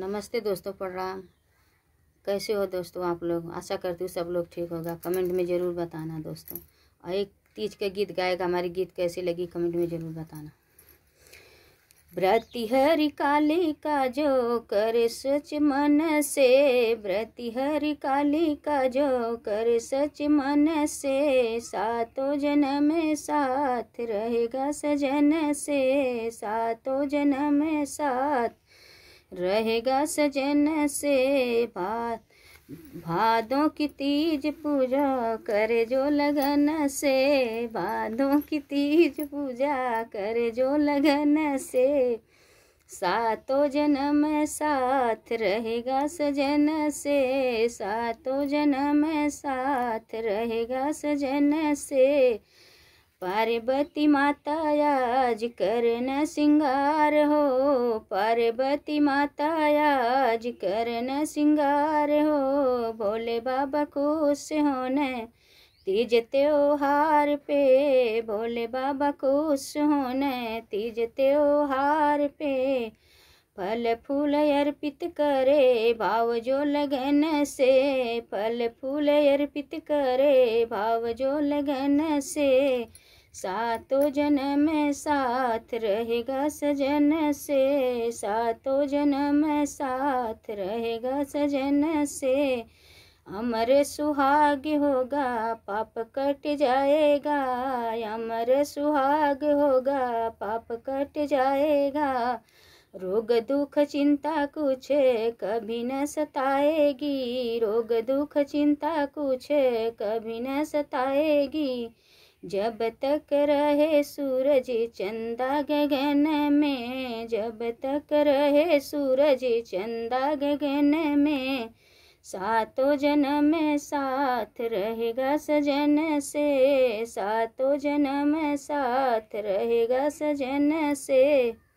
नमस्ते दोस्तों प्रणाम कैसे हो दोस्तों आप लोग आशा करती हूँ सब लोग ठीक होगा कमेंट में ज़रूर बताना दोस्तों और एक तीज के गीत गाएगा हमारी गीत कैसी लगी कमेंट में ज़रूर बताना व्रतिहरि का जो कर सच मन से व्रतिहरि का जो कर सच मन से सातों जन्म साथ रहेगा सजन से सातों जन्म साथ रहेगा सजन से बात भादों की तीज पूजा करे जो लगन से भादों की तीज पूजा करे जो लगन से सातों जन्म साथ रहेगा सजन से सातों जन्म साथ रहेगा सजन से पार्वती माता आज कर न सिंगार हो पार्वती माता आज कर न सिंगार हो भोले बाबा खुश होने तीज त्योहार पे भोले बाबा खुश होने तीज त्योहार पे फल फूल अर्पित करे भाव जो लगन से फल फूल अर्पित करे भाव जो लगन से सातों जन्म साथ रहेगा सजन से सातों जन्म साथ रहेगा सजन से अमर सुहाग होगा पाप कट जाएगा अमर सुहाग होगा पाप कट जाएगा रोग दुख चिंता कुछ कभी न सताएगी रोग दुख चिंता कुछ कभी न सताएगी जब तक रहे सूरज चंदा गगन में जब तक रहे सूरज चंदा गगन में सातों जन्म साथ रहेगा सजन से सातों जन्म साथ रहेगा सजन से